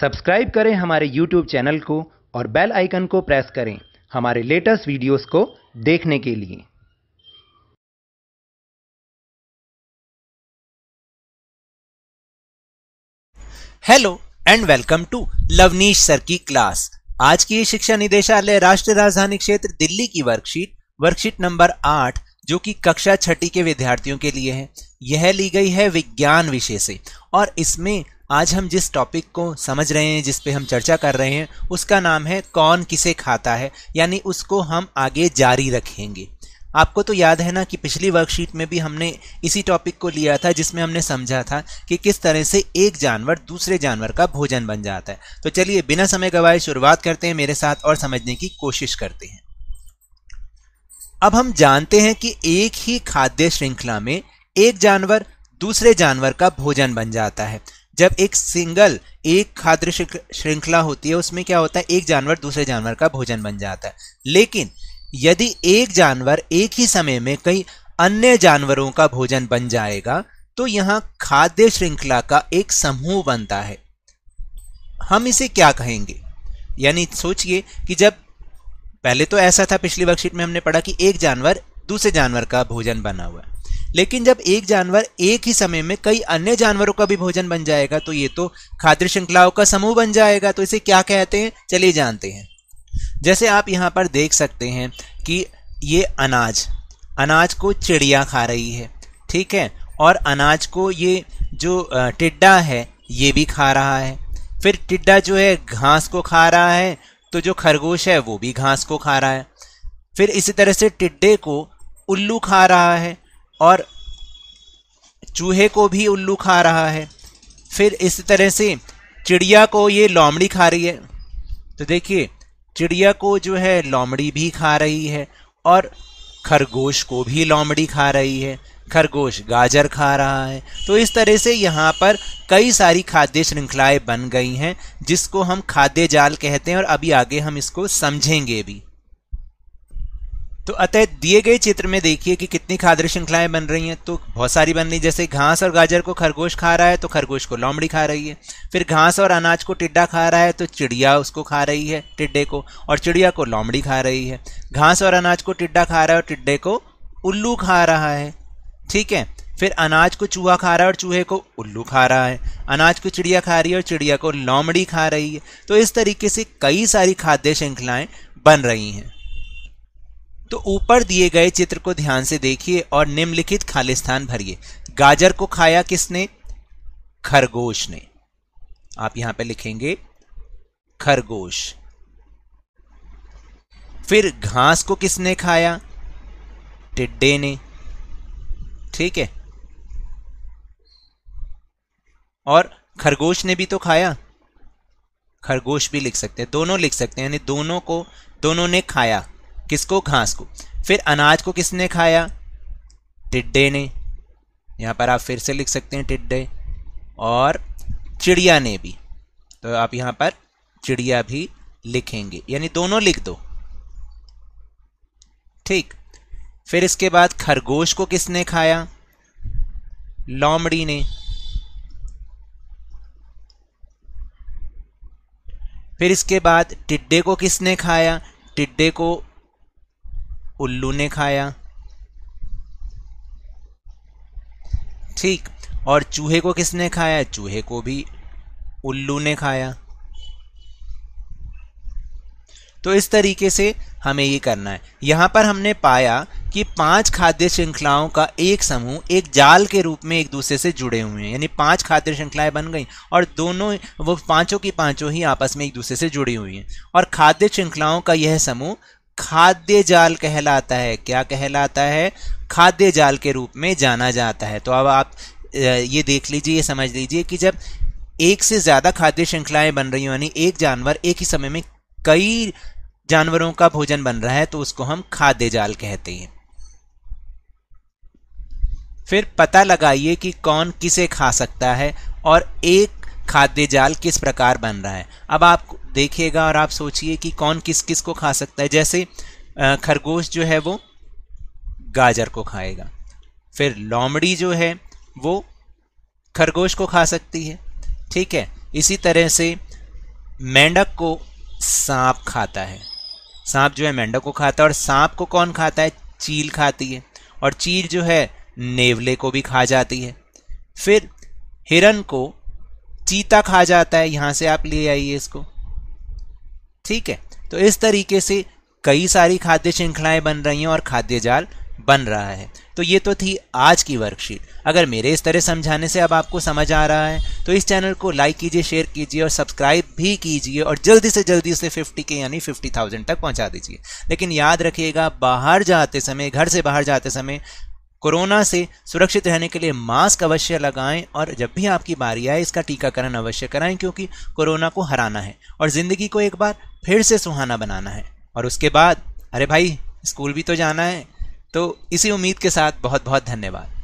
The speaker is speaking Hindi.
सब्सक्राइब करें हमारे यूट्यूब चैनल को और बेल आइकन को प्रेस करें हमारे लेटेस्ट वीडियोस को देखने के लिए hello and welcome to Lovneesh sir की क्लास आज की शिक्षा निदेशालय राष्ट्रीय राजधानी क्षेत्र दिल्ली की वर्कशीट वर्कशीट नंबर आठ जो कि कक्षा छठी के विद्यार्थियों के लिए है यह ली गई है विज्ञान विषय से और इसमें आज हम जिस टॉपिक को समझ रहे हैं जिस पे हम चर्चा कर रहे हैं उसका नाम है कौन किसे खाता है यानी उसको हम आगे जारी रखेंगे आपको तो याद है ना कि पिछली वर्कशीट में भी हमने इसी टॉपिक को लिया था जिसमें हमने समझा था कि किस तरह से एक जानवर दूसरे जानवर का भोजन बन जाता है तो चलिए बिना समय गवाए शुरुआत करते हैं मेरे साथ और समझने की कोशिश करते हैं अब हम जानते हैं कि एक ही खाद्य श्रृंखला में एक जानवर दूसरे जानवर का भोजन बन जाता है जब एक सिंगल एक खाद्य श्रृंखला होती है उसमें क्या होता है एक जानवर दूसरे जानवर का भोजन बन जाता है लेकिन यदि एक जानवर एक ही समय में कई अन्य जानवरों का भोजन बन जाएगा तो यहाँ खाद्य श्रृंखला का एक समूह बनता है हम इसे क्या कहेंगे यानी सोचिए कि जब पहले तो ऐसा था पिछली वर्कशीट में हमने पढ़ा कि एक जानवर दूसरे जानवर का भोजन बना हुआ लेकिन जब एक जानवर एक ही समय में कई अन्य जानवरों का भी भोजन बन जाएगा तो ये तो खाद्य श्रृंखलाओं का समूह बन जाएगा तो इसे क्या कहते हैं चलिए जानते हैं जैसे आप यहाँ पर देख सकते हैं कि ये अनाज अनाज को चिड़िया खा रही है ठीक है और अनाज को ये जो टिड्डा है ये भी खा रहा है फिर टिड्डा जो है घास को खा रहा है तो जो खरगोश है वो भी घास को खा रहा है फिर इसी तरह से टिड्डे को उल्लू खा रहा है और चूहे को भी उल्लू खा रहा है फिर इस तरह से चिड़िया को ये लोमड़ी खा रही है तो देखिए चिड़िया को जो है लोमड़ी भी खा रही है और खरगोश को भी लोमड़ी खा रही है खरगोश गाजर खा रहा है तो इस तरह से यहाँ पर कई सारी खाद्य श्रृंखलाएँ बन गई हैं जिसको हम खाद्य जाल कहते हैं और अभी आगे हम इसको समझेंगे भी तो अतः दिए गए चित्र में देखिए कि कितनी खाद्य श्रृंखलाएं बन रही हैं तो बहुत सारी बन रही जैसे घास और गाजर को खरगोश खा रहा है तो खरगोश को लोमड़ी खा रही है फिर घास और अनाज को टिड्डा खा रहा है तो चिड़िया उसको खा रही है टिड्डे को और चिड़िया को लोमड़ी खा रही है घास और अनाज को टिड्डा खा रहा है और टिड्डे को उल्लू खा रहा है ठीक है फिर अनाज को चूहा खा रहा है और चूहे को उल्लू खा रहा है अनाज को चिड़िया खा रही है और चिड़िया को लोमड़ी खा रही है तो इस तरीके से कई सारी खाद्य श्रृंखलाएं बन रही हैं तो ऊपर दिए गए चित्र को ध्यान से देखिए और निम्नलिखित खाली स्थान भरिए गाजर को खाया किसने खरगोश ने आप यहां पे लिखेंगे खरगोश फिर घास को किसने खाया टिड्डे ने ठीक है और खरगोश ने भी तो खाया खरगोश भी लिख सकते हैं दोनों लिख सकते हैं यानी दोनों को दोनों ने खाया किसको घास को फिर अनाज को किसने खाया टिड्डे ने यहाँ पर आप फिर से लिख सकते हैं टिड्डे और चिड़िया ने भी तो आप यहाँ पर चिड़िया भी लिखेंगे यानी दोनों लिख दो ठीक फिर इसके बाद खरगोश को किसने खाया लोमड़ी ने फिर इसके बाद टिड्डे को किसने खाया टिड्डे को उल्लू ने खाया ठीक और चूहे को किसने खाया चूहे को भी उल्लू ने खाया तो इस तरीके से हमें ये करना है यहाँ पर हमने पाया कि पांच खाद्य श्रृंखलाओं का एक समूह एक जाल के रूप में एक दूसरे से जुड़े हुए हैं यानी पांच खाद्य श्रृंखलाएं बन गई और दोनों वो पांचों की पांचों ही आपस में एक दूसरे से जुड़ी हुई हैं और खाद्य श्रृंखलाओं का यह समूह खाद्य जाल कहलाता है क्या कहलाता है खाद्य जाल के रूप में जाना जाता है तो अब आप ये देख लीजिए ये समझ लीजिए कि जब एक से ज़्यादा खाद्य श्रृंखलाएं बन रही यानी एक जानवर एक ही समय में कई जानवरों का भोजन बन रहा है तो उसको हम खाद्य जाल कहते हैं फिर पता लगाइए कि कौन किसे खा सकता है और एक खाद्य जाल किस प्रकार बन रहा है अब आप देखिएगा और आप सोचिए कि कौन किस किस को खा सकता है जैसे खरगोश जो है वो गाजर को खाएगा फिर लोमड़ी जो है वो खरगोश को खा सकती है ठीक है इसी तरह से मेंढक को सांप खाता है सांप जो है मेंढक को खाता है और सांप को कौन खाता है चील खाती है और चील जो है नेवले को भी खा जाती है फिर हिरन को चीता खा जाता है यहां से आप ले आइए इसको ठीक है तो इस तरीके से कई सारी खाद्य श्रृंखलाएं बन रही हैं और खाद्य जाल बन रहा है तो ये तो थी आज की वर्कशीट अगर मेरे इस तरह समझाने से अब आपको समझ आ रहा है तो इस चैनल को लाइक कीजिए शेयर कीजिए और सब्सक्राइब भी कीजिए और जल्दी से जल्दी इसे 50 के यानी 50,000 तक पहुंचा दीजिए लेकिन याद रखिएगा बाहर जाते समय घर से बाहर जाते समय कोरोना से सुरक्षित रहने के लिए मास्क अवश्य लगाएं और जब भी आपकी बारी आए इसका टीकाकरण अवश्य कराएं क्योंकि कोरोना को हराना है और ज़िंदगी को एक बार फिर से सुहाना बनाना है और उसके बाद अरे भाई स्कूल भी तो जाना है तो इसी उम्मीद के साथ बहुत बहुत धन्यवाद